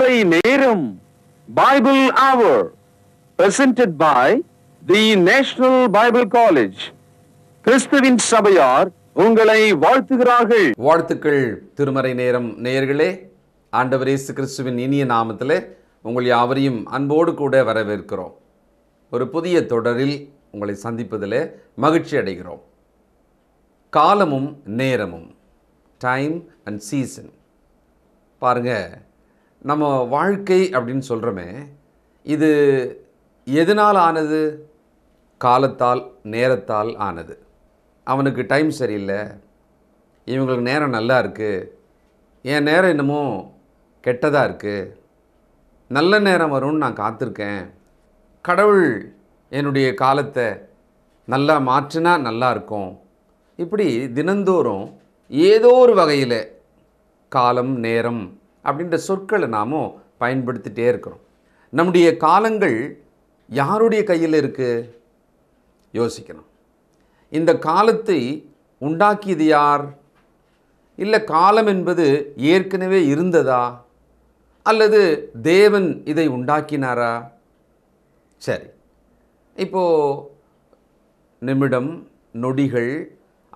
ஒன்றரை நேரம் Bible hour presented by the national Bible college கிறிஸ்துவின் சபையார் உங்களை வாழ்த்துகிறார்கள் வாழ்த்துக்கள் திருமறை நேரம் நேயர்களே ஆண்டவர் இயேசு கிறிஸ்துவின் இனிய நாமத்தில் உங்கள் யாவரையும் அன்போடு கூட வரவேற்கிறோம் ஒரு புதிய தொடரில் உங்களை சந்திப்பதில் மகிழ்ச்சி அடைகிறோம் காலமும் நேரமும் டைம் அண்ட் சீசன் பாருங்கள் நம்ம வாழ்க்கை அப்படின்னு சொல்கிறோமே இது எதனால் ஆனது காலத்தால் நேரத்தால் ஆனது அவனுக்கு டைம் சரியில்லை இவங்களுக்கு நேரம் நல்லா இருக்குது என் நேரம் இன்னமும் கெட்டதாக இருக்குது நல்ல நேரம் வரும்னு நான் காத்திருக்கேன் கடவுள் என்னுடைய காலத்தை நல்லா மாற்றினா நல்லா இருக்கும் இப்படி தினந்தோறும் ஏதோ ஒரு வகையில் காலம் நேரம் அப்படின்ற சொற்களை நாமும் பயன்படுத்திகிட்டே இருக்கிறோம் நம்முடைய காலங்கள் யாருடைய கையில் இருக்குது யோசிக்கணும் இந்த காலத்தை உண்டாக்கியது யார் இல்லை காலம் என்பது ஏற்கனவே இருந்ததா அல்லது தேவன் இதை உண்டாக்கினாரா சரி இப்போது நிமிடம் நொடிகள்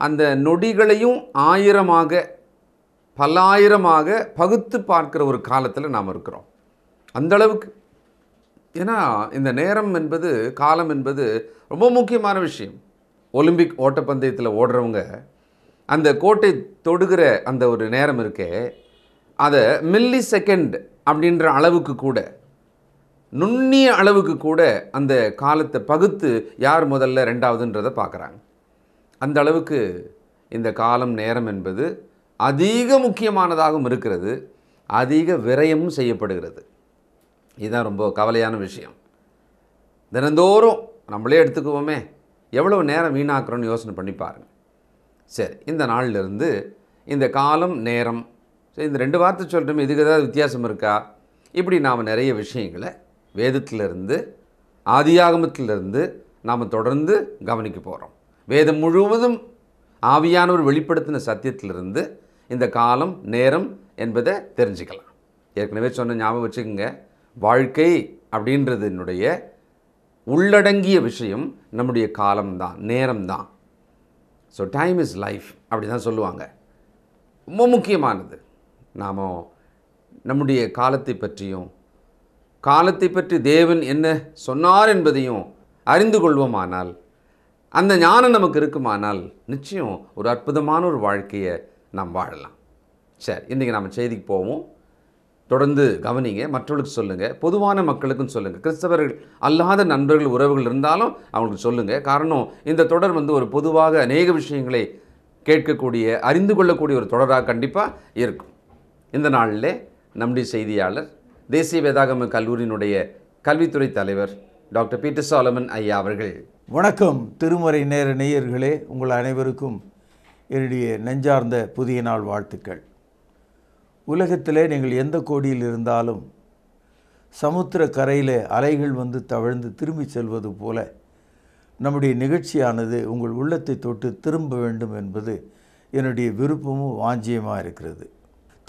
அந்த நொடிகளையும் ஆயிரமாக பல்லாயிரமாக பகுத்து பார்க்கிற ஒரு காலத்தில் நாம் இருக்கிறோம் அந்தளவுக்கு ஏன்னா இந்த நேரம் என்பது காலம் என்பது ரொம்ப முக்கியமான விஷயம் ஒலிம்பிக் ஓட்டப்பந்தயத்தில் ஓடுறவங்க அந்த கோட்டை தொடுகிற அந்த ஒரு நேரம் இருக்கே அதை மில்லி செகண்ட் அப்படின்ற அளவுக்கு கூட நுண்ணிய அளவுக்கு கூட அந்த காலத்தை பகுத்து யார் முதல்ல ரெண்டாவதுன்றதை பார்க்குறாங்க அந்த அளவுக்கு இந்த காலம் நேரம் என்பது அதிக முக்கியமானதாகவும் இருக்கிறது அதிக விரயமும் செய்யப்படுகிறது இதுதான் ரொம்ப கவலையான விஷயம் தினந்தோறும் நம்மளே எடுத்துக்குவோமே எவ்வளோ நேரம் வீணாக்குறோன்னு யோசனை பண்ணி பாருங்கள் சரி இந்த நாளிலிருந்து இந்த காலம் நேரம் சரி இந்த ரெண்டு வார்த்தை சொல்கிறோமே இதுக்கு ஏதாவது வித்தியாசம் இருக்கா இப்படி நாம் நிறைய விஷயங்களை வேதத்திலிருந்து ஆதியாகமத்திலிருந்து நாம் தொடர்ந்து கவனிக்க போகிறோம் வேதம் முழுவதும் ஆவியானவர் வெளிப்படுத்தின சத்தியத்திலிருந்து இந்த காலம் நேரம் என்பதை தெரிஞ்சுக்கலாம் ஏற்கனவே சொன்ன ஞாபகம் வச்சுக்கோங்க வாழ்க்கை அப்படின்றதுனுடைய உள்ளடங்கிய விஷயம் நம்முடைய காலம்தான் நேரம்தான் ஸோ டைம் இஸ் லைஃப் அப்படி தான் சொல்லுவாங்க ரொம்ப முக்கியமானது நாம் நம்முடைய காலத்தை பற்றியும் காலத்தை பற்றி தேவன் என்ன சொன்னார் என்பதையும் அறிந்து கொள்வோமானால் அந்த ஞானம் நமக்கு இருக்குமானால் நிச்சயம் ஒரு அற்புதமான ஒரு வாழ்க்கையை நாம் வாழலாம் சரி இன்றைக்கி நம்ம செய்திக்கு போவோம் தொடர்ந்து கவனிங்க மற்றவர்களுக்கு சொல்லுங்கள் பொதுவான மக்களுக்கும் சொல்லுங்கள் கிறிஸ்தவர்கள் அல்லாத நண்பர்கள் உறவுகள் இருந்தாலும் அவங்களுக்கு சொல்லுங்கள் காரணம் இந்த தொடர் வந்து ஒரு பொதுவாக அநேக விஷயங்களை கேட்கக்கூடிய அறிந்து கொள்ளக்கூடிய ஒரு தொடராக கண்டிப்பாக இருக்கும் இந்த நாளில் நம்முடைய செய்தியாளர் தேசிய வேதாகம கல்லூரியினுடைய கல்வித்துறை தலைவர் டாக்டர் பீட்டர் சாலமன் ஐயா அவர்கள் வணக்கம் திருமறை நேர நேயர்களே உங்கள் அனைவருக்கும் என்னுடைய நெஞ்சார்ந்த புதிய நாள் வாழ்த்துக்கள் உலகத்திலே நீங்கள் எந்த கோடியில் இருந்தாலும் சமுத்திர கரையில் அலைகள் வந்து தவழ்ந்து திரும்பி செல்வது போல நம்முடைய நிகழ்ச்சியானது உங்கள் உள்ளத்தை தொட்டு திரும்ப வேண்டும் என்பது என்னுடைய விருப்பமும் வாஞ்சியமாக இருக்கிறது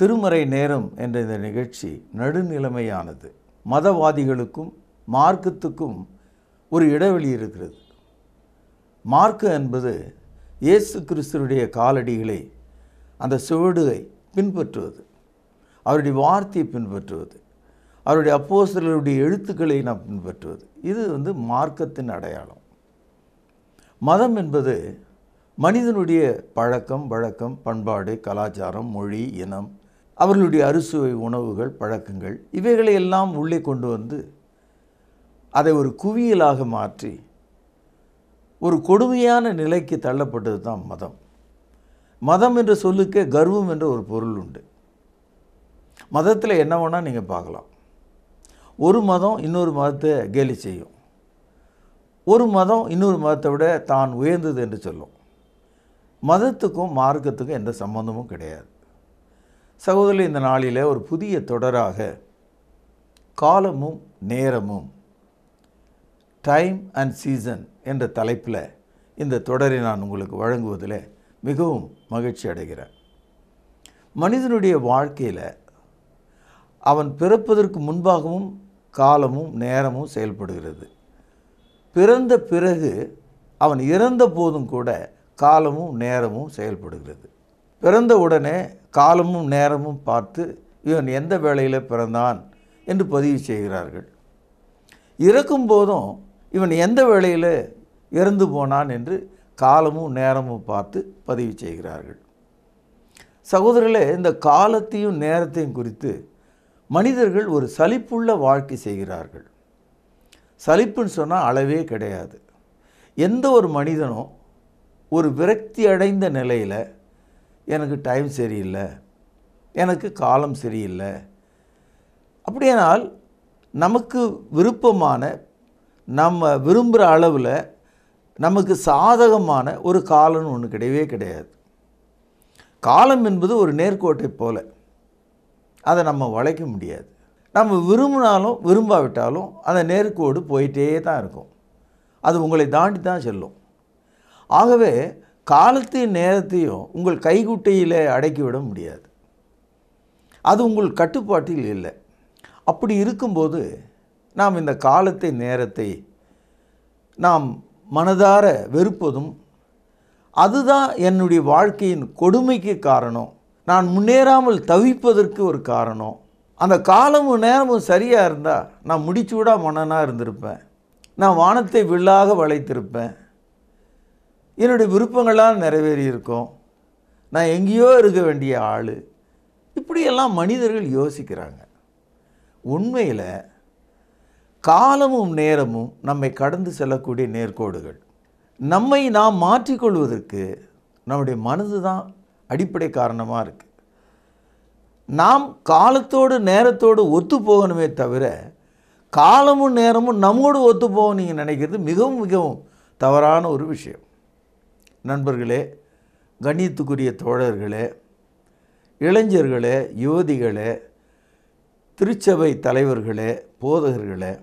திருமறை நேரம் என்ற இந்த நிகழ்ச்சி நடுநிலைமையானது மதவாதிகளுக்கும் மார்க்கத்துக்கும் ஒரு இடைவெளி இருக்கிறது மார்க்கு என்பது இயேசு கிறிஸ்தருடைய காலடிகளை அந்த சுவடுகை பின்பற்றுவது அவருடைய வார்த்தையை பின்பற்றுவது அவருடைய அப்போசர்களுடைய எழுத்துக்களை நாம் பின்பற்றுவது இது வந்து மார்க்கத்தின் அடையாளம் மதம் என்பது மனிதனுடைய பழக்கம் வழக்கம் பண்பாடு கலாச்சாரம் மொழி இனம் அவர்களுடைய அறுசுவை உணவுகள் பழக்கங்கள் இவைகளை எல்லாம் உள்ளே கொண்டு வந்து அதை ஒரு குவியலாக மாற்றி ஒரு கொடுமையான நிலைக்கு தள்ளப்பட்டது தான் மதம் மதம் என்று சொல்லுக்க கர்வம் என்ற ஒரு பொருள் உண்டு மதத்தில் என்ன வேணால் நீங்கள் பார்க்கலாம் ஒரு மதம் இன்னொரு மதத்தை கேலி செய்யும் ஒரு மதம் இன்னொரு மதத்தை விட தான் உயர்ந்தது என்று சொல்லும் மதத்துக்கும் மார்க்கத்துக்கும் எந்த சம்பந்தமும் கிடையாது சகோதரி இந்த நாளில் ஒரு புதிய தொடராக காலமும் நேரமும் டைம் அண்ட் சீசன் என்ற தலைப்பில் இந்த தொடரை நான் உங்களுக்கு வழங்குவதில் மிகவும் மகிழ்ச்சி அடைகிறேன் மனிதனுடைய வாழ்க்கையில் அவன் பிறப்பதற்கு முன்பாகவும் காலமும் நேரமும் செயல்படுகிறது பிறந்த பிறகு அவன் இறந்த போதும் கூட காலமும் நேரமும் செயல்படுகிறது பிறந்த உடனே காலமும் நேரமும் பார்த்து இவன் எந்த வேளையில் பிறந்தான் என்று பதிவு செய்கிறார்கள் இறக்கும் போதும் இவன் எந்த வேளையில் இறந்து போனான் என்று காலமும் நேரமும் பார்த்து பதிவு செய்கிறார்கள் சகோதரர்களே இந்த காலத்தையும் நேரத்தையும் குறித்து மனிதர்கள் ஒரு சலிப்புள்ள வாழ்க்கை செய்கிறார்கள் சலிப்புன்னு சொன்னால் அளவே கிடையாது எந்த ஒரு மனிதனும் ஒரு விரக்தி அடைந்த நிலையில் எனக்கு டைம் சரியில்லை எனக்கு காலம் சரியில்லை அப்படியானால் நமக்கு விருப்பமான நம்ம விரும்புகிற அளவில் நமக்கு சாதகமான ஒரு காலம்னு ஒன்று கிடையவே கிடையாது காலம் என்பது ஒரு நேர்கோட்டை போல் அதை நம்ம வளைக்க முடியாது நம்ம விரும்பினாலும் விரும்பாவிட்டாலும் அந்த நேர்கோடு போயிட்டே தான் இருக்கும் அது உங்களை தாண்டி தான் செல்லும் ஆகவே காலத்தையும் நேரத்தையும் உங்கள் கைக்குட்டையில் அடக்கிவிட முடியாது அது உங்கள் கட்டுப்பாட்டில் இல்லை அப்படி இருக்கும்போது நாம் இந்த காலத்தை நேரத்தை நாம் மனதார வெறுப்பதும் அதுதான் என்னுடைய வாழ்க்கையின் கொடுமைக்கு காரணம் நான் முன்னேறாமல் தவிப்பதற்கு ஒரு காரணம் அந்த காலமும் நேரமும் சரியாக இருந்தால் நான் முடிச்சூடாக மன்னனாக இருந்திருப்பேன் நான் வானத்தை வில்லாக வளைத்திருப்பேன் என்னுடைய விருப்பங்களால் நிறைவேறியிருக்கோம் நான் எங்கேயோ இருக்க வேண்டிய ஆள் இப்படியெல்லாம் மனிதர்கள் யோசிக்கிறாங்க உண்மையில் காலமும் நேரமும் நம்மை கடந்து செல்லக்கூடிய நேர்கோடுகள் நம்மை நாம் மாற்றிக்கொள்வதற்கு நம்முடைய மனது தான் அடிப்படை காரணமாக இருக்குது நாம் காலத்தோடு நேரத்தோடு ஒத்து போகணுமே தவிர காலமும் நேரமும் நம்மோடு ஒத்து போகணும் நீங்கள் நினைக்கிறது மிகவும் மிகவும் தவறான ஒரு விஷயம் நண்பர்களே கணியத்துக்குரிய தோழர்களே இளைஞர்களே யுவதிகளே திருச்சபை தலைவர்களே போதகர்களே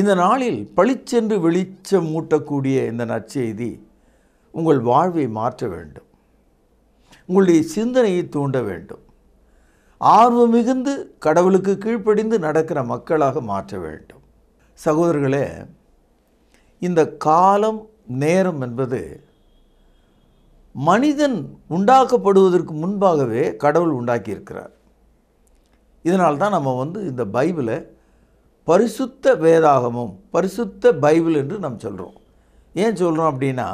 இந்த நாளில் பளிச்சென்று வெளிச்சம் மூட்டக்கூடிய இந்த நற்செய்தி உங்கள் வாழ்வை மாற்ற வேண்டும் உங்களுடைய சிந்தனையை தூண்ட வேண்டும் ஆர்வம் மிகுந்து கடவுளுக்கு கீழ்ப்படிந்து நடக்கிற மக்களாக மாற்ற வேண்டும் சகோதரர்களே இந்த காலம் நேரம் என்பது மனிதன் உண்டாக்கப்படுவதற்கு முன்பாகவே கடவுள் உண்டாக்கியிருக்கிறார் இதனால் தான் நம்ம வந்து இந்த பைபிளை பரிசுத்த வேதாகமும் பரிசுத்த பைபிள் என்று நாம் சொல்கிறோம் ஏன் சொல்கிறோம் அப்படின்னா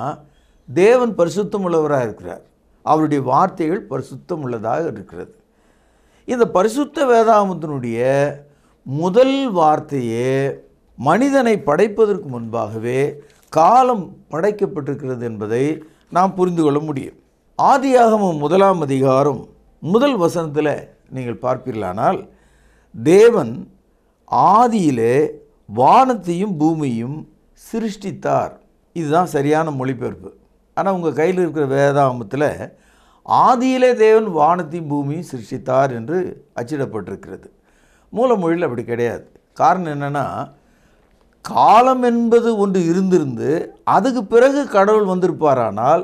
தேவன் பரிசுத்தம் உள்ளவராக இருக்கிறார் அவருடைய வார்த்தைகள் பரிசுத்தம் உள்ளதாக இருக்கிறது இந்த பரிசுத்த வேதாகமத்தினுடைய முதல் வார்த்தையே மனிதனை படைப்பதற்கு முன்பாகவே காலம் படைக்கப்பட்டிருக்கிறது என்பதை நாம் புரிந்து கொள்ள முடியும் ஆதியாகமும் முதலாம் அதிகாரம் முதல் வசனத்தில் நீங்கள் பார்ப்பீர்களானால் தேவன் ஆதியிலே வானத்தையும் பூமியும் சிருஷ்டித்தார் இதுதான் சரியான மொழிபெயர்ப்பு ஆனால் உங்கள் கையில் இருக்கிற வேதாமத்தில் ஆதியிலே தேவன் வானத்தையும் பூமியும் சிருஷ்டித்தார் என்று அச்சிடப்பட்டிருக்கிறது மூலமொழியில் அப்படி கிடையாது காரணம் என்னென்னா காலம் என்பது ஒன்று இருந்திருந்து அதுக்கு பிறகு கடவுள் வந்திருப்பாரானால்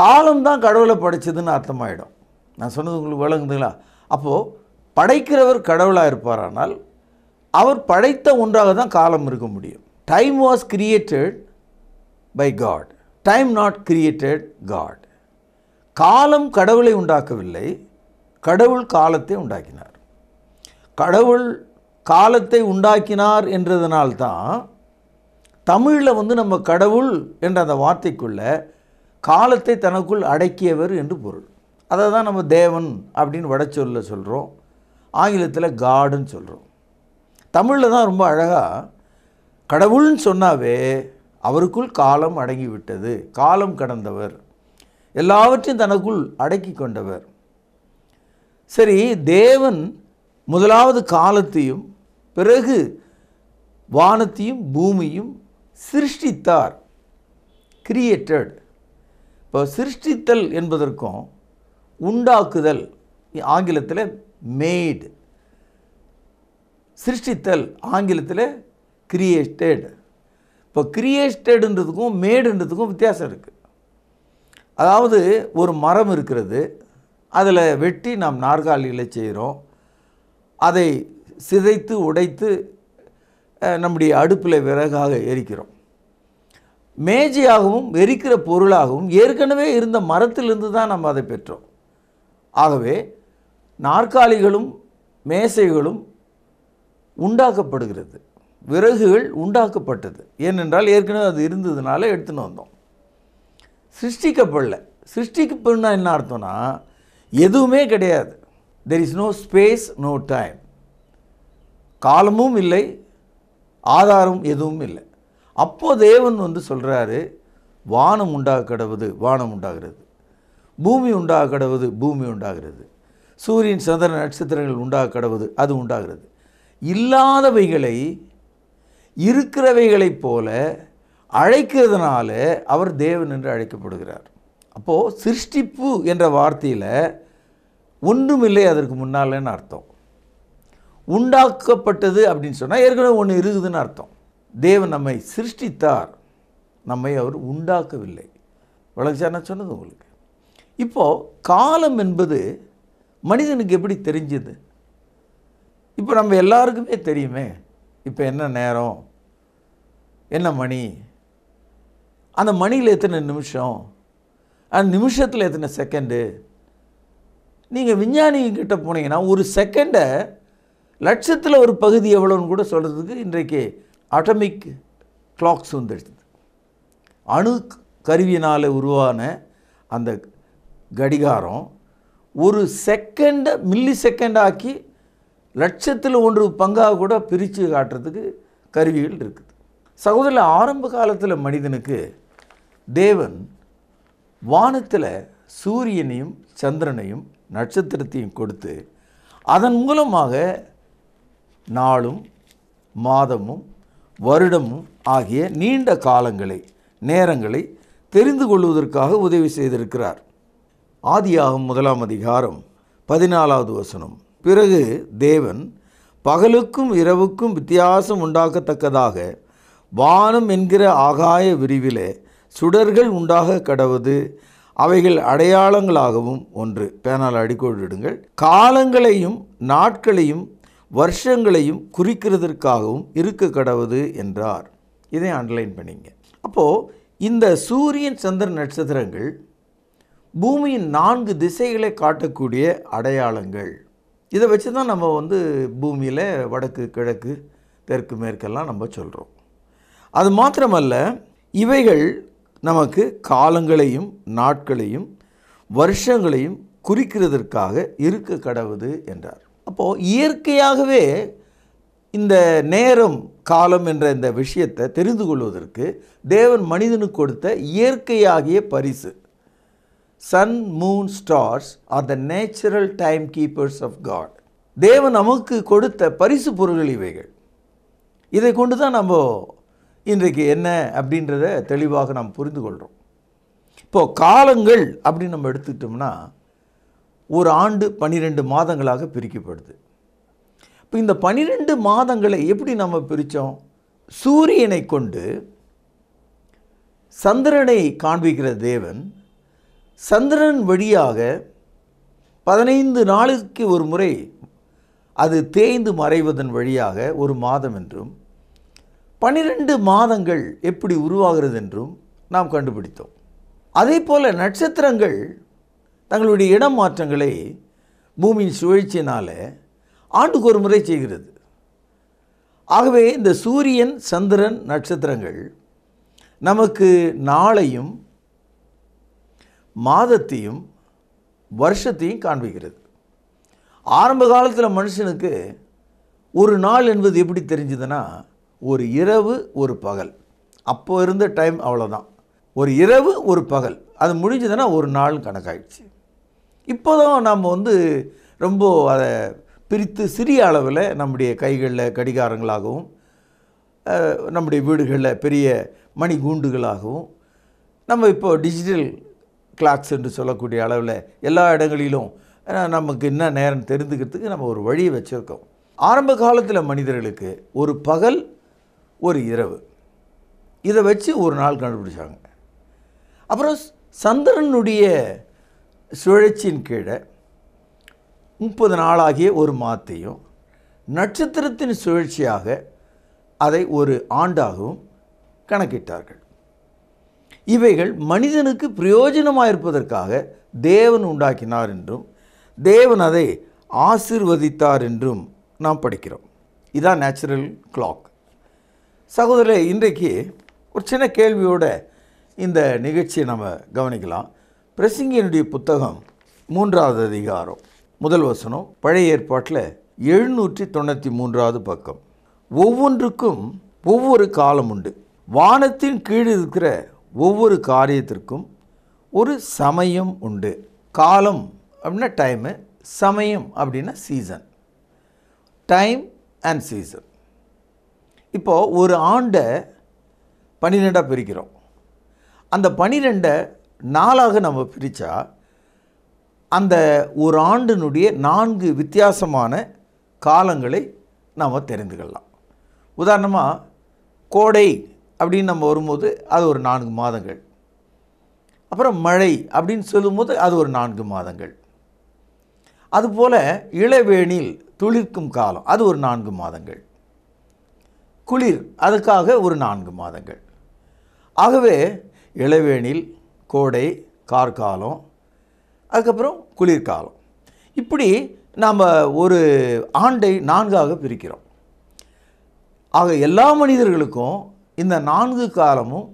காலம்தான் கடவுளை படைச்சதுன்னு அர்த்தமாயிடும் நான் சொன்னது உங்களுக்கு விளங்குதுங்களா அப்போது படைக்கிறவர் கடவுளாக இருப்பாரானால் அவர் படைத்த ஒன்றாக தான் காலம் இருக்க முடியும் time was created by God time not created God காலம் கடவுளை உண்டாக்கவில்லை கடவுள் காலத்தை உண்டாக்கினார் கடவுள் காலத்தை உண்டாக்கினார் என்றதுனால்தான் தமிழில் வந்து நம்ம கடவுள் என்ற அந்த வார்த்தைக்குள்ளே காலத்தை தனக்குள் அடக்கியவர் என்று பொருள் அதை தான் நம்ம தேவன் அப்படின்னு வடச்சொல்ல சொல்கிறோம் ஆங்கிலத்தில் காடுன்னு சொல்கிறோம் தமிழில் தான் ரொம்ப அழகாக கடவுள்னு சொன்னாவே அவருக்குள் காலம் அடங்கிவிட்டது காலம் கடந்தவர் எல்லாவற்றையும் தனக்குள் அடக்கி கொண்டவர் சரி தேவன் முதலாவது காலத்தையும் பிறகு வானத்தையும் பூமியும் சிருஷ்டித்தார் கிரியேட்டட் இப்போ சிருஷ்டித்தல் என்பதற்கும் உண்டாக்குதல் ஆங்கிலத்தில் மேடு சிருஷ்டித்தல் ஆங்கிலத்தில் கிரியேட்டட் இப்போ கிரியேட்டடுன்றதுக்கும் மேடுன்றதுக்கும் வித்தியாசம் இருக்குது அதாவது ஒரு மரம் இருக்கிறது அதில் வெட்டி நாம் நாற்காலிகளை செய்கிறோம் அதை சிதைத்து உடைத்து நம்முடைய அடுப்பில் விறகாக எரிக்கிறோம் மேஜையாகவும் எரிக்கிற பொருளாகவும் ஏற்கனவே இருந்த மரத்திலிருந்து தான் நம்ம அதை பெற்றோம் ஆகவே நாற்காலிகளும் மேசைகளும் உண்டாக்கப்படுகிறது விறகுகள் உண்டாக்கப்பட்டது ஏனென்றால் ஏற்கனவே அது இருந்ததுனால எடுத்துன்னு வந்தோம் சிருஷ்டிக்கப்படல சிருஷ்டிக்கப்படுனா என்ன அர்த்தம்னா எதுவுமே கிடையாது there is no space no time காலமும் இல்லை ஆதாரம் எதுவும் இல்லை அப்போது தேவன் வந்து சொல்கிறாரு வானம் உண்டாக கிடவுது வானம் உண்டாகிறது பூமி உண்டாக கடவுது பூமி உண்டாகிறது சூரியன் சந்திர நட்சத்திரங்கள் உண்டாக கடவுது அது உண்டாகிறது இல்லாதவைகளை இருக்கிறவைகளைப் போல அழைக்கிறதுனால அவர் தேவன் என்று அழைக்கப்படுகிறார் அப்போது சிருஷ்டிப்பு என்ற வார்த்தையில் ஒன்றுமில்லை அதற்கு முன்னாலன்னு அர்த்தம் உண்டாக்கப்பட்டது அப்படின்னு சொன்னால் ஏற்கனவே ஒன்று இருக்குதுன்னு அர்த்தம் தேவன் நம்மை சிருஷ்டித்தார் நம்மை அவர் உண்டாக்கவில்லை வளர்ச்சியா நான் சொன்னது உங்களுக்கு இப்போது காலம் என்பது மனிதனுக்கு எப்படி தெரிஞ்சது இப்போ நம்ம எல்லாருக்குமே தெரியுமே இப்போ என்ன நேரம் என்ன மணி அந்த மணியில் எத்தனை நிமிஷம் அந்த நிமிஷத்தில் எத்தனை செகண்டு நீங்கள் விஞ்ஞானிகிட்ட போனீங்கன்னா ஒரு செகண்டை லட்சத்தில் ஒரு பகுதி எவ்வளோன்னு கூட சொல்கிறதுக்கு இன்றைக்கு அட்டமிக் கிளாக்ஸ் வந்துடுது அணு கருவியினால் உருவான அந்த கடிகாரம் ஒரு செகண்டை மில்லி செகண்டாக்கி லட்சத்தில் ஒன்று பங்காக கூட பிரித்து காட்டுறதுக்கு கருவிகள் இருக்குது சகோதரில் ஆரம்ப காலத்தில் மனிதனுக்கு தேவன் வானத்தில் சூரியனையும் சந்திரனையும் நட்சத்திரத்தையும் கொடுத்து அதன் மூலமாக நாளும் மாதமும் வருடமும் ஆகிய நீண்ட காலங்களை நேரங்களை தெரிந்து கொள்வதற்காக உதவி செய்திருக்கிறார் ஆதியாகும் முதலாம் அதிகாரம் பதினாலாவது வசனம் பிறகு தேவன் பகலுக்கும் இரவுக்கும் வித்தியாசம் உண்டாக்கத்தக்கதாக வானம் என்கிற ஆகாய விரிவிலே சுடர்கள் உண்டாக கடவுது அவைகள் அடையாளங்களாகவும் ஒன்று பேனால் அடிக்கோடிடுங்கள் காலங்களையும் நாட்களையும் வருஷங்களையும் குறிக்கிறதற்காகவும் இருக்க கடவுது என்றார் இதை அண்டர்லைன் பண்ணிங்க அப்போது இந்த சூரியன் சந்திர நட்சத்திரங்கள் பூமியின் நான்கு திசைகளை காட்டக்கூடிய அடையாளங்கள் இதை வச்சு தான் நம்ம வந்து பூமியில் வடக்கு கிழக்கு தெற்கு மேற்கெல்லாம் நம்ம சொல்கிறோம் அது மாத்திரமல்ல இவைகள் நமக்கு காலங்களையும் நாட்களையும் வருஷங்களையும் குறிக்கிறதற்காக இருக்க கடவுது என்றார் அப்போது இயற்கையாகவே இந்த நேரம் காலம் என்ற இந்த விஷயத்தை தெரிந்து கொள்வதற்கு தேவன் மனிதனுக்கு கொடுத்த இயற்கையாகிய பரிசு sun moon stars are the natural time keepers of God தேவன் நமக்கு கொடுத்த பரிசு பொருள்கள் இவைகள் இதை கொண்டு தான் நம்ம இன்றைக்கு என்ன அப்படின்றத தெளிவாக நாம் புரிந்து கொள்கிறோம் இப்போது காலங்கள் அப்படின்னு நம்ம எடுத்துக்கிட்டோம்னா ஒரு ஆண்டு பன்னிரெண்டு மாதங்களாக பிரிக்கப்படுது இப்போ இந்த பனிரெண்டு மாதங்களை எப்படி நம்ம பிரித்தோம் சூரியனை கொண்டு சந்திரனை காண்பிக்கிற தேவன் சந்திரன் வழியாக பதினைந்து நாளுக்கு ஒரு முறை அது தேய்ந்து மறைவதன் வழியாக ஒரு மாதம் என்றும் பனிரெண்டு மாதங்கள் எப்படி உருவாகிறது என்றும் நாம் கண்டுபிடித்தோம் அதே போல் நட்சத்திரங்கள் தங்களுடைய இடம் மாற்றங்களை பூமியின் சுழற்சியினால் ஆண்டுக்கு ஒரு முறை செய்கிறது ஆகவே இந்த சூரியன் சந்திரன் நட்சத்திரங்கள் நமக்கு நாளையும் மாதத்தையும் வருஷத்தையும் காண்பிக்கிறது ஆரம்ப காலத்தில் மனுஷனுக்கு ஒரு நாள் என்பது எப்படி தெரிஞ்சுதுன்னா ஒரு இரவு ஒரு பகல் அப்போ இருந்த டைம் அவ்வளோதான் ஒரு இரவு ஒரு பகல் அது முடிஞ்சதுன்னா ஒரு நாள் கணக்காகிடுச்சு இப்போதான் நம்ம வந்து ரொம்ப அதை பிரித்து சிறிய அளவில் நம்முடைய கைகளில் கடிகாரங்களாகவும் நம்முடைய வீடுகளில் பெரிய மணி கூண்டுகளாகவும் நம்ம இப்போ டிஜிட்டல் கிளாக்ஸ் என்று சொல்லக்கூடிய அளவில் எல்லா இடங்களிலும் நமக்கு என்ன நேரம் தெரிந்துக்கிறதுக்கு நம்ம ஒரு வழியை வச்சுருக்கோம் ஆரம்ப காலத்தில் மனிதர்களுக்கு ஒரு பகல் ஒரு இரவு இதை வச்சு ஒரு நாள் கண்டுபிடிச்சாங்க அப்புறம் சந்திரனுடைய சுழற்சியின் கீழே முப்பது நாளாகிய ஒரு மாதத்தையும் நட்சத்திரத்தின் சுழற்சியாக அதை ஒரு ஆண்டாகவும் கணக்கிட்டார்கள் இவைகள் மனிதனுக்கு பிரயோஜனமாக இருப்பதற்காக தேவன் உண்டாக்கினார் என்றும் தேவன் அதை ஆசிர்வதித்தார் என்றும் நாம் படிக்கிறோம் இதான் நேச்சுரல் கிளாக் சகோதரர் இன்றைக்கு ஒரு சின்ன கேள்வியோட இந்த நிகழ்ச்சியை நம்ம கவனிக்கலாம் பிரசிங்கியனுடைய புத்தகம் மூன்றாவது அதிகாரம் முதல் வசனம் பழைய ஏற்பாட்டில் எழுநூற்றி தொண்ணூற்றி மூன்றாவது பக்கம் ஒவ்வொன்றுக்கும் ஒவ்வொரு காலம் உண்டு வானத்தின் கீழ் இருக்கிற ஒவ்வொரு காரியத்திற்கும் ஒரு சமயம் உண்டு காலம் அப்படின்னா டைமு சமயம் அப்படின்னா சீசன் டைம் அண்ட் சீசன் இப்போது ஒரு ஆண்டை பன்னிரெண்டாக பிரிக்கிறோம் அந்த பன்னிரெண்டை நாளாக நம்ம பிரித்தா அந்த ஒரு ஆண்டினுடைய நான்கு வித்தியாசமான காலங்களை நாம் தெரிந்து கொள்ளலாம் உதாரணமாக கோடை அப்படின்னு நம்ம வரும்போது அது ஒரு நான்கு மாதங்கள் அப்புறம் மழை அப்படின்னு சொல்லும்போது அது ஒரு நான்கு மாதங்கள் அதுபோல் இளவேணில் துளிர்க்கும் காலம் அது ஒரு நான்கு மாதங்கள் குளிர் அதுக்காக ஒரு நான்கு மாதங்கள் ஆகவே இளவேணில் கோடை கார்காலம் அதுக்கப்புறம் குளிர்காலம் இப்படி நாம் ஒரு ஆண்டை நான்காக பிரிக்கிறோம் ஆக எல்லா மனிதர்களுக்கும் இந்த நான்கு காலமும்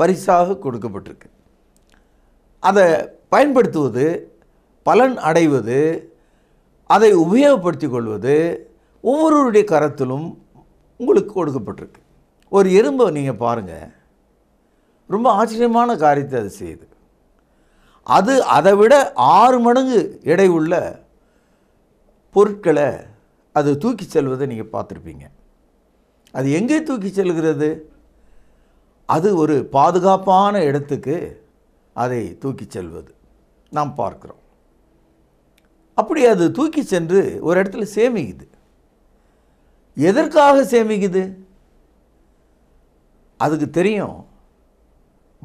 பரிசாக கொடுக்கப்பட்டிருக்கு அதை பயன்படுத்துவது பலன் அடைவது அதை உபயோகப்படுத்தி கொள்வது ஒவ்வொருவருடைய கரத்திலும் உங்களுக்கு கொடுக்கப்பட்டிருக்கு ஒரு எறும்பை நீங்கள் பாருங்கள் ரொம்ப ஆச்சரியமான காரியத்தை அது செய்யுது அது அதை விட ஆறு மடங்கு எடை உள்ள பொருட்களை அது தூக்கி செல்வதை நீங்கள் பார்த்துருப்பீங்க அது எங்கே தூக்கி செல்கிறது அது ஒரு பாதுகாப்பான இடத்துக்கு அதை தூக்கி செல்வது நாம் பார்க்குறோம் அப்படி அது தூக்கி சென்று ஒரு இடத்துல சேமிக்குது எதற்காக சேமிக்குது அதுக்கு தெரியும்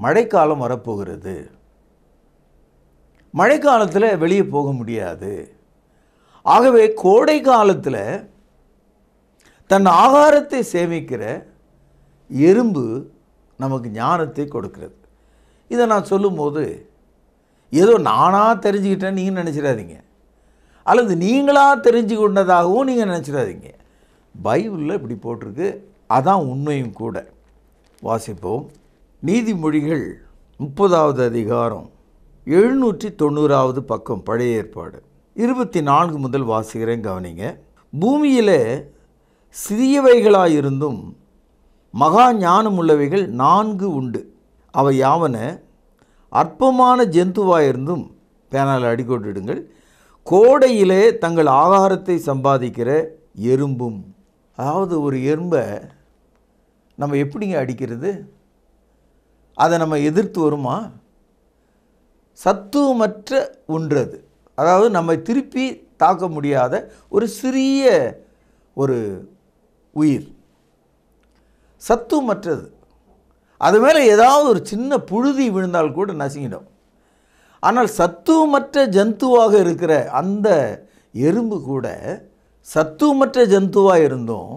மழைக்காலம் வரப்போகிறது மழைக்காலத்தில் வெளியே போக முடியாது ஆகவே கோடை காலத்தில் தன் ஆகாரத்தை சேமிக்கிற எறும்பு நமக்கு ஞானத்தை கொடுக்கிறது இதை நான் சொல்லும்போது ஏதோ நானாக தெரிஞ்சுக்கிட்டேன்னு நீங்கள் நினச்சிடாதீங்க அல்லது நீங்களாக தெரிஞ்சு கொண்டதாகவும் நீங்கள் நினச்சிடாதீங்க பைபிளில் இப்படி போட்டிருக்கு அதான் உண்மையும் கூட வாசிப்போம் நீதிமொழிகள் முப்பதாவது அதிகாரம் எழுநூற்றி தொண்ணூறாவது பக்கம் பழைய ஏற்பாடு இருபத்தி நான்கு முதல் வாசிக்கிறேன் கவனிங்க பூமியில் சிறியவைகளாயிருந்தும் மகா ஞானம் உள்ளவைகள் நான்கு உண்டு அவை யாவன அற்பமான ஜந்துவாயிருந்தும் பேனால் அடிக்கொட்டிடுங்கள் கோடையிலே தங்கள் ஆகாரத்தை சம்பாதிக்கிற எறும்பும் அதாவது ஒரு எறும்பை நம்ம எப்படிங்க அடிக்கிறது அதை நம்ம எதிர்த்து வருமா சத்துவமற்ற ஒன்றது அதாவது நம்ம திருப்பி தாக்க முடியாத ஒரு சிறிய ஒரு உயிர் சத்துவமற்றது அது மேலே ஏதாவது ஒரு சின்ன புழுதி விழுந்தால் கூட நசுங்கிடும் ஆனால் சத்துவமற்ற ஜந்துவாக இருக்கிற அந்த எறும்பு கூட சத்துவமற்ற ஜந்துவாக இருந்தும்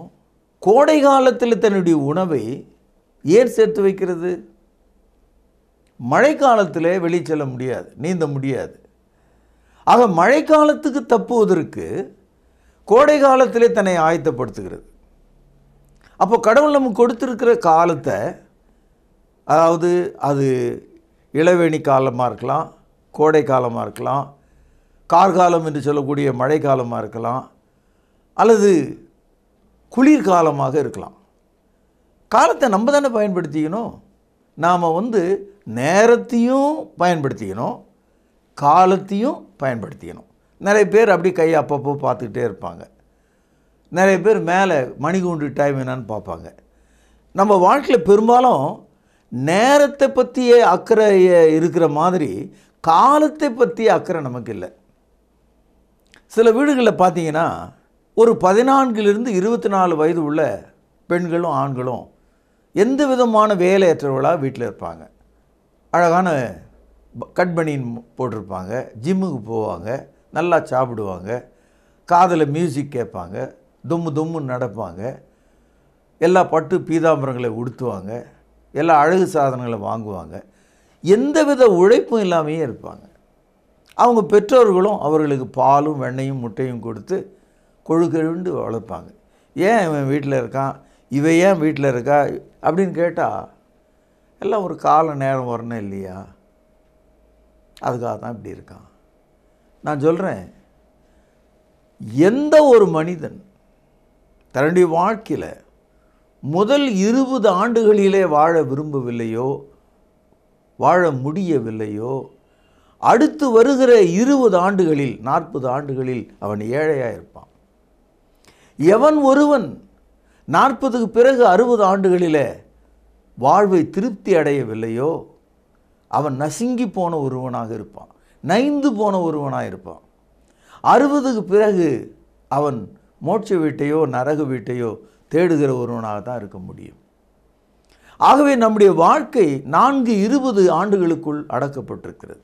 கோடை காலத்தில் தன்னுடைய உணவை ஏன் சேர்த்து வைக்கிறது மழைக்காலத்தில் வெளியே செல்ல முடியாது நீந்த முடியாது ஆக மழைக்காலத்துக்கு தப்புவதற்கு கோடை காலத்திலே தன்னை ஆயத்தப்படுத்துகிறது அப்போ கடவுள் நமக்கு கொடுத்துருக்கிற காலத்தை அதாவது அது இளவேணி காலமாக இருக்கலாம் கோடை காலமாக இருக்கலாம் கார்காலம் என்று சொல்லக்கூடிய மழை காலமாக இருக்கலாம் அல்லது குளிர்காலமாக இருக்கலாம் காலத்தை நம்ம தானே பயன்படுத்திக்கணும் நாம் வந்து நேரத்தையும் பயன்படுத்திக்கணும் காலத்தையும் பயன்படுத்திக்கணும் நிறைய பேர் அப்படி கையை அப்பப்போ பார்த்துக்கிட்டே இருப்பாங்க நிறைய பேர் மேலே மணிகூண்டு டைம் என்னான்னு பார்ப்பாங்க நம்ம வாழ்க்கையில் பெரும்பாலும் நேரத்தை பற்றிய அக்கறை இருக்கிற மாதிரி காலத்தை பற்றிய அக்கறை நமக்கு இல்லை சில வீடுகளில் பார்த்தீங்கன்னா ஒரு பதினான்கிலிருந்து இருபத்தி நாலு வயது உள்ள பெண்களும் ஆண்களும் எந்த விதமான வேலையற்றவர்களாக வீட்டில் இருப்பாங்க அழகான கட் பனியன் போட்டிருப்பாங்க ஜிம்முக்கு போவாங்க நல்லா சாப்பிடுவாங்க காதில் மியூசிக் கேட்பாங்க தும்மு தும்முன்னு நடப்பாங்க எல்லா பட்டு பீதாம்பரங்களை உடுத்துவாங்க எல்லா அழகு சாதனங்களை வாங்குவாங்க எந்தவித உழைப்பும் இல்லாமையே இருப்பாங்க அவங்க பெற்றோர்களும் அவர்களுக்கு பாலும் வெண்ணையும் முட்டையும் கொடுத்து கொழுக்கழுண்டு வளர்ப்பாங்க ஏன் இவன் வீட்டில் இருக்கான் இவன் ஏன் வீட்டில் இருக்கா அப்படின்னு கேட்டால் எல்லாம் ஒரு கால நேரம் வரணும் இல்லையா அதுக்காக தான் இப்படி இருக்கான் நான் சொல்கிறேன் எந்த ஒரு மனிதன் தன்னுடைய வாழ்க்கையில் முதல் இருபது ஆண்டுகளிலே வாழ விரும்பவில்லையோ வாழ முடியவில்லையோ அடுத்து வருகிற இருபது ஆண்டுகளில் நாற்பது ஆண்டுகளில் அவன் ஏழையாக இருப்பான் எவன் ஒருவன் நாற்பதுக்கு பிறகு அறுபது ஆண்டுகளில் வாழ்வை திருப்தி அடையவில்லையோ அவன் நசுங்கி போன ஒருவனாக இருப்பான் நைந்து போன ஒருவனாக இருப்பான் அறுபதுக்கு பிறகு அவன் மோட்ச வீட்டையோ நரக வீட்டையோ தேடுகிற ஒருவனாக தான் இருக்க முடியும் ஆகவே நம்முடைய வாழ்க்கை நான்கு இருபது ஆண்டுகளுக்குள் அடக்கப்பட்டிருக்கிறது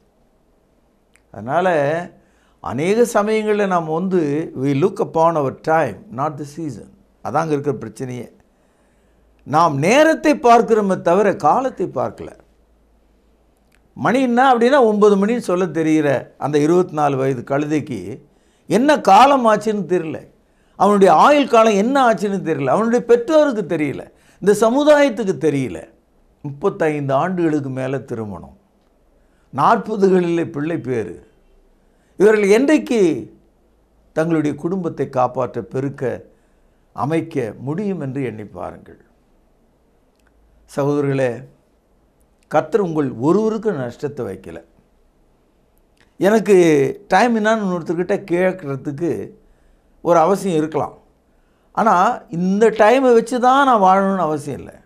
அதனால் அநேக சமயங்களில் நாம் வந்து we look upon our time not the season அதாங்க இருக்கிற பிரச்சனையே நாம் நேரத்தை பார்க்குறோமே தவிர காலத்தை பார்க்கல மணின்னா அப்படின்னா ஒம்பது மணின்னு சொல்ல தெரிகிற அந்த இருபத்தி நாலு வயது கழுதைக்கு என்ன காலம் ஆச்சுன்னு தெரியல அவனுடைய ஆயுள் காலம் என்ன ஆச்சுன்னு தெரியல அவனுடைய பெற்றோருக்கு தெரியல இந்த சமுதாயத்துக்கு தெரியல முப்பத்தைந்து ஆண்டுகளுக்கு மேலே திருமணம் நாற்பதுகளில் பிள்ளை பேர் இவர்கள் என்றைக்கு தங்களுடைய குடும்பத்தை காப்பாற்ற பெருக்க அமைக்க முடியும் என்று எண்ணி பாருங்கள் சகோதரர்களே கத்தர் உங்கள் ஒருவருக்கும் நஷ்டத்தை வைக்கலை எனக்கு டைம் என்னான்னு இன்னொருத்தர்கிட்ட கேட்குறதுக்கு ஒரு அவசியம் இருக்கலாம் ஆனால் இந்த டைமை வச்சு தான் நான் வாழணும்னு அவசியம் இல்லை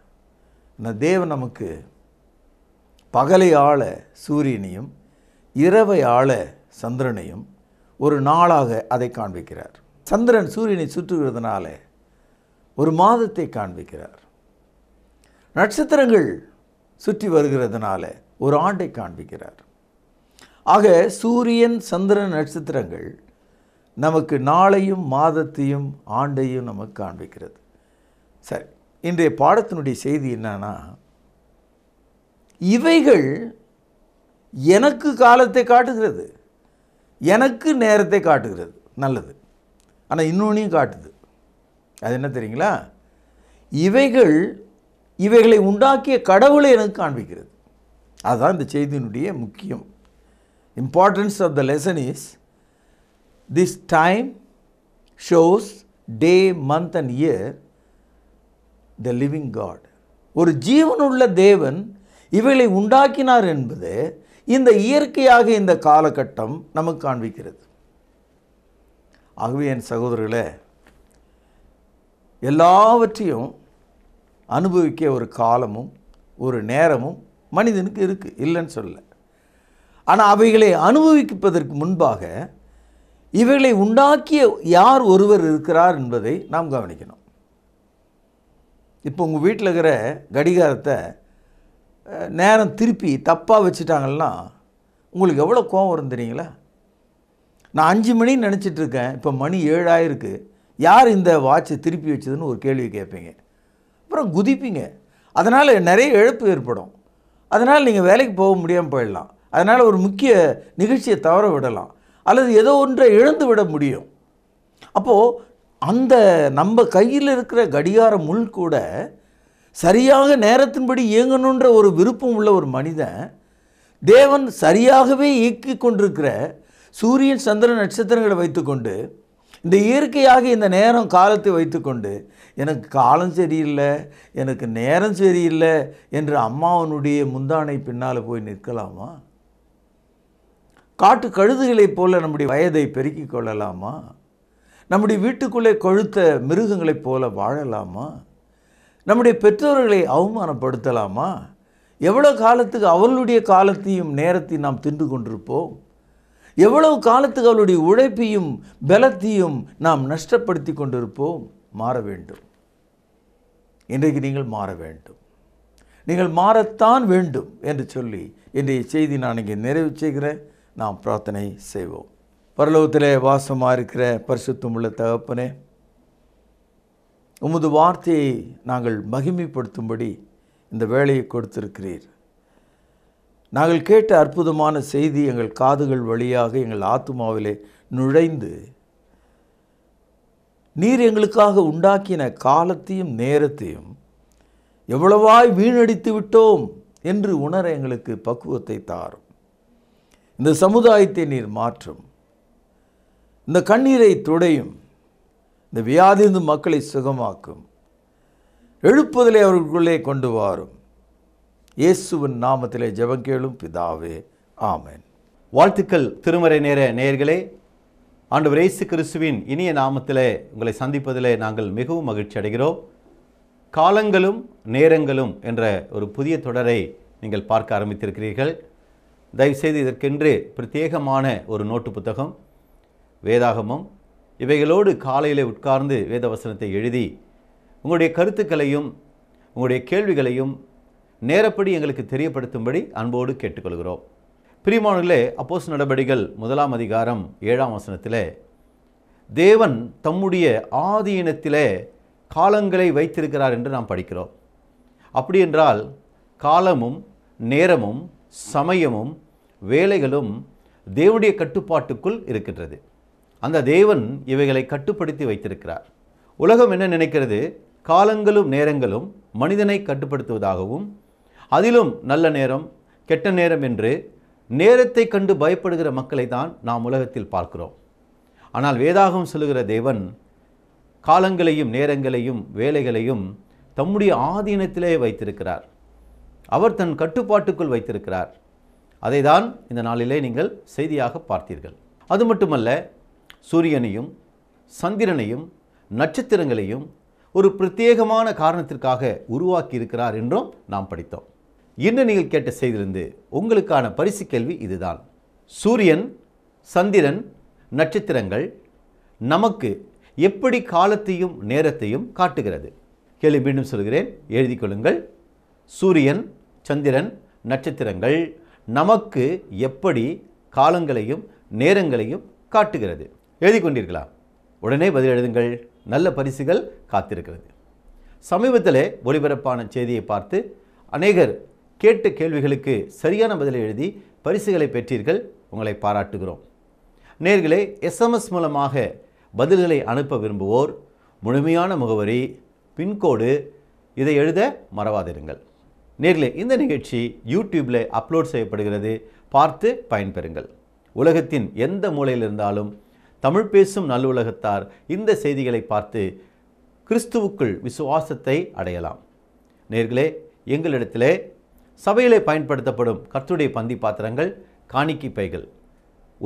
இந்த தேவன் நமக்கு பகலை ஆள சூரியனையும் இரவை ஆள சந்திரனையும் ஒரு நாளாக அதை காண்பிக்கிறார் சந்திரன் சூரியனை சுற்றுகிறதுனால ஒரு மாதத்தை காண்பிக்கிறார் நட்சத்திரங்கள் சுற்றி வருகிறதுனால ஒரு ஆண்டை காண்பிக்கிறார் ஆக சூரியன் சந்திரன் நட்சத்திரங்கள் நமக்கு நாளையும் மாதத்தையும் ஆண்டையும் நமக்கு காண்பிக்கிறது சரி இன்றைய பாடத்தினுடைய செய்தி என்னன்னா இவைகள் எனக்கு காலத்தை காட்டுகிறது எனக்கு நேரத்தை காட்டுகிறது நல்லது ஆனால் இன்னொன்றையும் காட்டுது அது என்ன தெரியுங்களா இவைகள் இவைகளை உண்டாக்கிய கடவுளை எனக்கு காண்பிக்கிறது அதுதான் இந்த செய்தியினுடைய முக்கியம் importance of the lesson is This time shows day, month and year the living God. ஒரு ஜீவனுள்ள தேவன் இவைகளை உண்டாக்கினார் என்பது இந்த இயற்கையாக இந்த காலகட்டம் நமக்கு காண்பிக்கிறது ஆகவே என் சகோதரர்களே எல்லாவற்றையும் அனுபவிக்க ஒரு காலமும் ஒரு நேரமும் மனிதனுக்கு இருக்குது இல்லைன்னு சொல்ல ஆனால் அவைகளை அனுபவிப்பதற்கு முன்பாக இவைகளை உண்டாக்கிய யார் ஒருவர் இருக்கிறார் என்பதை நாம் கவனிக்கணும் இப்போ உங்கள் வீட்டில் இருக்கிற கடிகாரத்தை நேரம் திருப்பி தப்பாக வச்சுட்டாங்கன்னா உங்களுக்கு எவ்வளோ கோவம் வரும் தெரியுங்களா நான் அஞ்சு மணின்னு நினச்சிட்ருக்கேன் இப்போ மணி ஏழாயிருக்கு யார் இந்த வாட்சை திருப்பி வச்சதுன்னு ஒரு கேள்வி கேட்பீங்க அப்புறம் குதிப்பீங்க அதனால் நிறைய இழப்பு ஏற்படும் அதனால் நீங்கள் வேலைக்கு போக முடியாமல் போயிடலாம் அதனால் ஒரு முக்கிய நிகழ்ச்சியை தவற விடலாம் அல்லது ஏதோ ஒன்றை இழந்து விட முடியும் அப்போது அந்த நம்ம கையில் இருக்கிற கடிகார முள் கூட சரியாக நேரத்தின்படி இயங்கணுன்ற ஒரு விருப்பம் உள்ள ஒரு மனிதன் தேவன் சரியாகவே இயக்கி கொண்டிருக்கிற சூரியன் சந்திர நட்சத்திரங்களை வைத்துக்கொண்டு இந்த இயற்கையாக இந்த நேரம் காலத்தை வைத்துக்கொண்டு எனக்கு காலம் சரியில்லை எனக்கு நேரம் சரியில்லை என்று அம்மாவனுடைய முந்தானை பின்னால் போய் நிற்கலாமா காட்டு கழுதுகளைப் போல நம்முடைய வயதை பெருக்கிக் கொள்ளலாமா நம்முடைய வீட்டுக்குள்ளே கொழுத்த மிருகங்களைப் போல வாழலாமா நம்முடைய பெற்றோர்களை அவமானப்படுத்தலாமா எவ்வளோ காலத்துக்கு அவர்களுடைய காலத்தையும் நேரத்தையும் நாம் தின்று கொண்டிருப்போம் எவ்வளவு காலத்துக்கு அவளுடைய உழைப்பையும் பலத்தையும் நாம் நஷ்டப்படுத்தி கொண்டிருப்போம் மாற வேண்டும் இன்றைக்கு நீங்கள் மாற வேண்டும் நீங்கள் மாறத்தான் வேண்டும் என்று சொல்லி இன்றைய செய்தி நான் இங்கே நிறைவு செய்கிறேன் நாம் பிரார்த்தனை செய்வோம் பரலோகத்திலே வாசமாக இருக்கிற உள்ள தகப்பனே உமது வார்த்தையை நாங்கள் மகிமைப்படுத்தும்படி இந்த வேலையை கொடுத்திருக்கிறீர் நாங்கள் கேட்ட அற்புதமான செய்தி எங்கள் காதுகள் வழியாக எங்கள் ஆத்மாவிலே நுழைந்து நீர் எங்களுக்காக உண்டாக்கின காலத்தையும் நேரத்தையும் எவ்வளவாய் வீணடித்து விட்டோம் என்று உணர எங்களுக்கு பக்குவத்தை தாரும் இந்த சமுதாயத்தை நீர் மாற்றும் இந்த கண்ணீரை துடையும் இந்த வியாதிந்து மக்களை சுகமாக்கும் எழுப்புதலை அவர்களுக்குள்ளே கொண்டு வாரும் இயேசுவின் நாமத்திலே ஜெபம் கேளும் பிதாவே ஆமேன் வாழ்த்துக்கள் திருமறை நேர நேர்களே ஆண்டு இயேசு கிறிஸ்துவின் இனிய நாமத்தில் உங்களை சந்திப்பதிலே நாங்கள் மிகவும் மகிழ்ச்சி அடைகிறோம் காலங்களும் நேரங்களும் என்ற ஒரு புதிய தொடரை நீங்கள் பார்க்க ஆரம்பித்திருக்கிறீர்கள் தயவுசெய்து இதற்கென்று பிரத்யேகமான ஒரு நோட்டு புத்தகம் வேதாகமம் இவைகளோடு காலையில் உட்கார்ந்து வேதவசனத்தை எழுதி உங்களுடைய கருத்துக்களையும் உங்களுடைய கேள்விகளையும் நேரப்படி எங்களுக்கு தெரியப்படுத்தும்படி அன்போடு கேட்டுக்கொள்கிறோம் பிரிமானிலே அப்போஸ் நடபடிகள் முதலாம் அதிகாரம் ஏழாம் வசனத்தில் தேவன் தம்முடைய இனத்திலே காலங்களை வைத்திருக்கிறார் என்று நாம் படிக்கிறோம் அப்படி என்றால் காலமும் நேரமும் சமயமும் வேலைகளும் தேவனுடைய கட்டுப்பாட்டுக்குள் இருக்கின்றது அந்த தேவன் இவைகளை கட்டுப்படுத்தி வைத்திருக்கிறார் உலகம் என்ன நினைக்கிறது காலங்களும் நேரங்களும் மனிதனை கட்டுப்படுத்துவதாகவும் அதிலும் நல்ல நேரம் கெட்ட நேரம் என்று நேரத்தை கண்டு பயப்படுகிற மக்களை தான் நாம் உலகத்தில் பார்க்கிறோம் ஆனால் வேதாகம் சொல்லுகிற தேவன் காலங்களையும் நேரங்களையும் வேலைகளையும் தம்முடைய ஆதீனத்திலே வைத்திருக்கிறார் அவர் தன் கட்டுப்பாட்டுக்குள் வைத்திருக்கிறார் அதை தான் இந்த நாளிலே நீங்கள் செய்தியாக பார்த்தீர்கள் அது மட்டுமல்ல சூரியனையும் சந்திரனையும் நட்சத்திரங்களையும் ஒரு பிரத்யேகமான காரணத்திற்காக உருவாக்கி இருக்கிறார் என்றும் நாம் படித்தோம் இன்று நீங்கள் கேட்ட செய்தியிலிருந்து உங்களுக்கான பரிசு கேள்வி இதுதான் சூரியன் சந்திரன் நட்சத்திரங்கள் நமக்கு எப்படி காலத்தையும் நேரத்தையும் காட்டுகிறது கேள்வி மீண்டும் சொல்கிறேன் எழுதி கொள்ளுங்கள் சூரியன் சந்திரன் நட்சத்திரங்கள் நமக்கு எப்படி காலங்களையும் நேரங்களையும் காட்டுகிறது எழுதி கொண்டீர்களா உடனே பதில் எழுதுங்கள் நல்ல பரிசுகள் காத்திருக்கிறது சமீபத்தில் ஒளிபரப்பான செய்தியை பார்த்து அநேகர் கேட்ட கேள்விகளுக்கு சரியான பதிலை எழுதி பரிசுகளை பெற்றீர்கள் உங்களை பாராட்டுகிறோம் நேர்களே எஸ்எம்எஸ் மூலமாக பதில்களை அனுப்ப விரும்புவோர் முழுமையான முகவரி பின்கோடு இதை எழுத மறவாதிருங்கள் நேர்களே இந்த நிகழ்ச்சி யூடியூப்பில் அப்லோட் செய்யப்படுகிறது பார்த்து பயன்பெறுங்கள் உலகத்தின் எந்த மூலையில் இருந்தாலும் தமிழ் பேசும் நல்லுலகத்தார் இந்த செய்திகளை பார்த்து கிறிஸ்துவுக்குள் விசுவாசத்தை அடையலாம் நேர்களே எங்களிடத்திலே சபையிலே பயன்படுத்தப்படும் கர்த்துடைய பந்தி பாத்திரங்கள் காணிக்கை பைகள்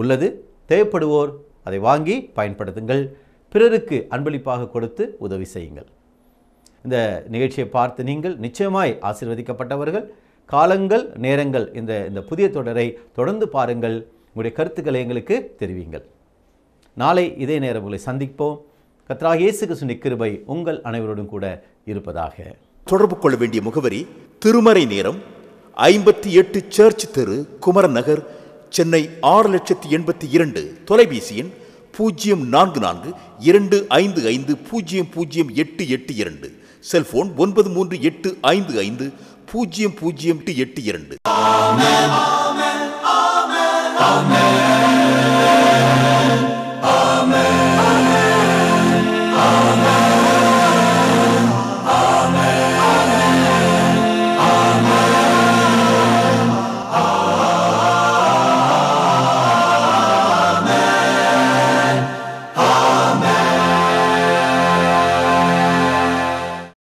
உள்ளது தேவைப்படுவோர் அதை வாங்கி பயன்படுத்துங்கள் பிறருக்கு அன்பளிப்பாக கொடுத்து உதவி செய்யுங்கள் இந்த நிகழ்ச்சியை பார்த்து நீங்கள் நிச்சயமாய் ஆசிர்வதிக்கப்பட்டவர்கள் காலங்கள் நேரங்கள் இந்த இந்த புதிய தொடரை தொடர்ந்து பாருங்கள் உங்களுடைய கருத்துக்களை எங்களுக்கு தெரிவிங்கள் நாளை இதே நேரம் உங்களை சந்திப்போம் கத்ராக இயேசு கிருஷ்ணி கிருபை உங்கள் அனைவரோடும் கூட இருப்பதாக தொடர்பு கொள்ள வேண்டிய முகவரி திருமறை நேரம் ஐம்பத்தி எட்டு சர்ச் தெரு குமரன் நகர் சென்னை ஆறு லட்சத்தி எண்பத்தி இரண்டு தொலைபேசி எண் பூஜ்ஜியம் நான்கு நான்கு இரண்டு ஐந்து ஐந்து பூஜ்ஜியம் பூஜ்ஜியம் எட்டு எட்டு இரண்டு செல்போன் ஒன்பது மூன்று எட்டு ஐந்து ஐந்து பூஜ்ஜியம் பூஜ்ஜியம் எட்டு எட்டு இரண்டு